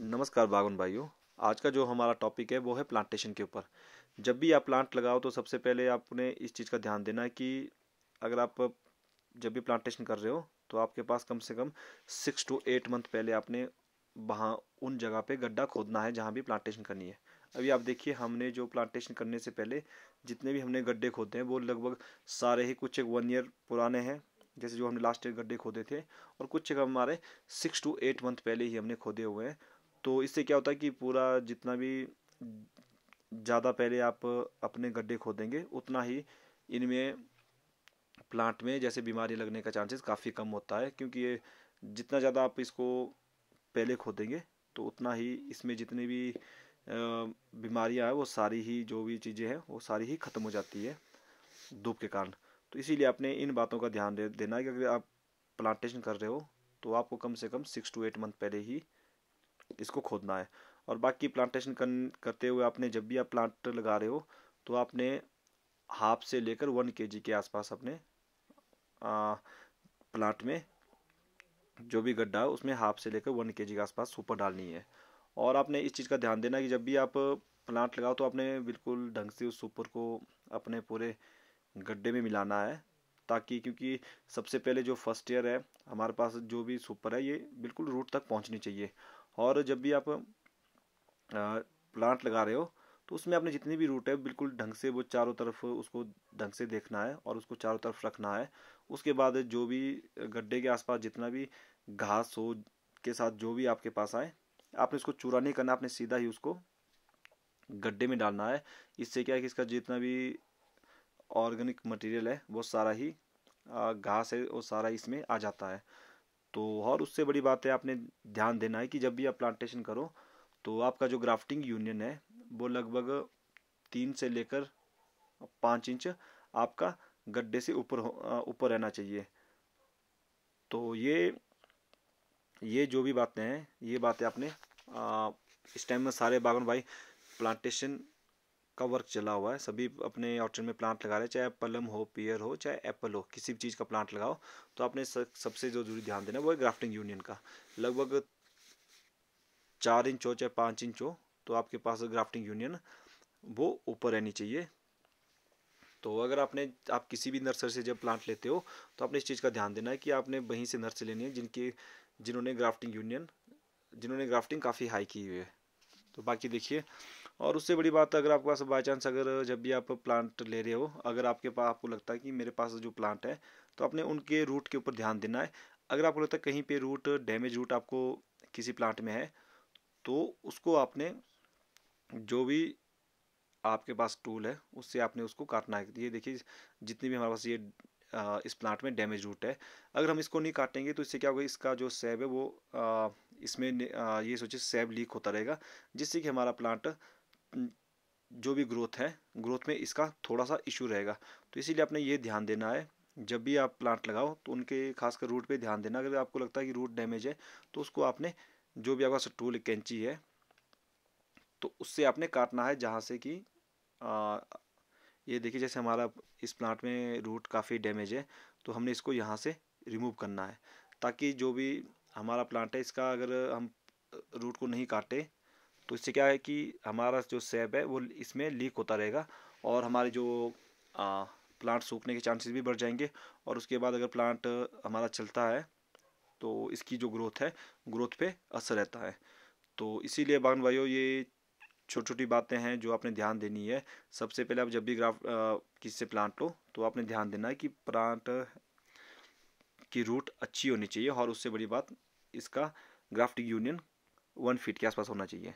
नमस्कार बागुन भाइयों आज का जो हमारा टॉपिक है वो है प्लांटेशन के ऊपर जब भी आप प्लांट लगाओ तो सबसे पहले आपने इस चीज़ का ध्यान देना है कि अगर आप जब भी प्लांटेशन कर रहे हो तो आपके पास कम से कम सिक्स टू एट मंथ पहले आपने वहाँ उन जगह पे गड्ढा खोदना है जहाँ भी प्लांटेशन करनी है अभी आप देखिए हमने जो प्लांटेशन करने से पहले जितने भी हमने गड्ढे खोदे हैं वो लगभग सारे ही कुछ एक वन ईयर पुराने हैं जैसे जो हमने लास्ट ईयर गड्ढे खोदे थे और कुछ जगह हमारे सिक्स टू एट मंथ पहले ही हमने खोदे हुए हैं तो इससे क्या होता है कि पूरा जितना भी ज़्यादा पहले आप अपने गड्ढे खोदेंगे उतना ही इनमें प्लांट में जैसे बीमारी लगने का चांसेस काफ़ी कम होता है क्योंकि ये जितना ज़्यादा आप इसको पहले खोदेंगे तो उतना ही इसमें जितनी भी बीमारियां हैं वो सारी ही जो भी चीज़ें हैं वो सारी ही ख़त्म हो जाती है धूप के कारण तो इसीलिए आपने इन बातों का ध्यान दे देना है कि अगर आप प्लांटेशन कर रहे हो तो आपको कम से कम सिक्स टू एट मंथ पहले ही इसको खोदना है और बाकी प्लांटेशन करते हुए आपने जब भी आप प्लांट लगा रहे हो तो आपने हाफ से लेकर वन के के आसपास अपने प्लांट में जो भी गड्ढा है उसमें हाफ से लेकर वन के के आसपास सुपर डालनी है और आपने इस चीज़ का ध्यान देना कि जब भी आप प्लांट लगाओ तो आपने बिल्कुल ढंग से उस सुपर को अपने पूरे गड्ढे में मिलाना है ताकि क्योंकि सबसे पहले जो फर्स्ट ईयर है हमारे पास जो भी सुपर है ये बिल्कुल रूट तक पहुंचनी चाहिए और जब भी आप प्लांट लगा रहे हो तो उसमें आपने जितनी भी रूट है बिल्कुल ढंग से वो चारों तरफ उसको ढंग से देखना है और उसको चारों तरफ रखना है उसके बाद जो भी गड्ढे के आसपास जितना भी घास हो के साथ जो भी आपके पास आए आपने उसको चूरा नहीं करना आपने सीधा ही उसको गड्ढे में डालना है इससे क्या है कि इसका जितना भी ऑर्गेनिक मटेरियल है वो सारा ही घास है वो सारा इसमें आ जाता है तो और उससे बड़ी बात है आपने ध्यान देना है कि जब भी आप प्लांटेशन करो तो आपका जो ग्राफ्टिंग यूनियन है वो लगभग तीन से लेकर पाँच इंच आपका गड्ढे से ऊपर ऊपर रहना चाहिए तो ये ये जो भी बातें हैं ये बातें आपने आ, इस टाइम में सारे बागन भाई प्लांटेशन का वर्क चला हुआ है सभी अपने ऑर्चर्ड में प्लांट लगा रहे हैं चाहे पलम हो पियर हो चाहे एप्पल हो किसी भी चीज़ का प्लांट लगाओ तो आपने सबसे जो जरूरी ध्यान देना वो है ग्राफ्टिंग यूनियन का लगभग चार इंच हो चाहे पाँच इंच हो तो आपके पास ग्राफ्टिंग यूनियन वो ऊपर रहनी चाहिए तो अगर आपने आप किसी भी नर्सरी से जब प्लांट लेते हो तो आपने इस चीज़ का ध्यान देना है कि आपने वहीं से नर्सरी लेनी है जिनके जिन्होंने ग्राफ्टिंग यूनियन जिन्होंने ग्राफ्टिंग काफ़ी हाई की हुई है तो बाकी देखिए और उससे बड़ी बात अगर आपके पास बाई चांस अगर जब भी आप प्लांट ले रहे हो अगर आपके पास आपको लगता है कि मेरे पास जो प्लांट है तो आपने उनके रूट के ऊपर ध्यान देना है अगर आपको लगता है कहीं पे रूट डैमेज रूट आपको किसी प्लांट में है तो उसको आपने जो भी आपके पास टूल है उससे आपने उसको काटना है ये देखिए जितनी भी हमारे पास ये इस प्लांट में डैमेज रूट है अगर हम इसको नहीं काटेंगे तो इससे क्या होगा इसका जो सेब है वो इसमें ये सोचिए सेब लीक होता रहेगा जिससे कि हमारा प्लांट जो भी ग्रोथ है ग्रोथ में इसका थोड़ा सा इशू रहेगा तो इसीलिए आपने ये ध्यान देना है जब भी आप प्लांट लगाओ तो उनके खासकर रूट पे ध्यान देना अगर आपको लगता है कि रूट डैमेज है तो उसको आपने जो भी आपका टूल कैंची है तो उससे आपने काटना है जहाँ से कि आ, ये देखिए जैसे हमारा इस प्लांट में रूट काफ़ी डैमेज है तो हमने इसको यहाँ से रिमूव करना है ताकि जो भी हमारा प्लांट है इसका अगर हम रूट को नहीं काटे तो इससे क्या है कि हमारा जो सेब है वो इसमें लीक होता रहेगा और हमारे जो आ, प्लांट सूखने के चांसेस भी बढ़ जाएंगे और उसके बाद अगर प्लांट हमारा चलता है तो इसकी जो ग्रोथ है ग्रोथ पे असर रहता है तो इसीलिए बागन भाइयों ये छोटी छोटी बातें हैं जो आपने ध्यान देनी है सबसे पहले आप जब भी ग्राफ किसी से प्लांट लो तो आपने ध्यान देना है कि प्लांट की रूट अच्छी होनी चाहिए और उससे बड़ी बात इसका ग्राफ्टिंग यूनियन वन फीट के आसपास होना चाहिए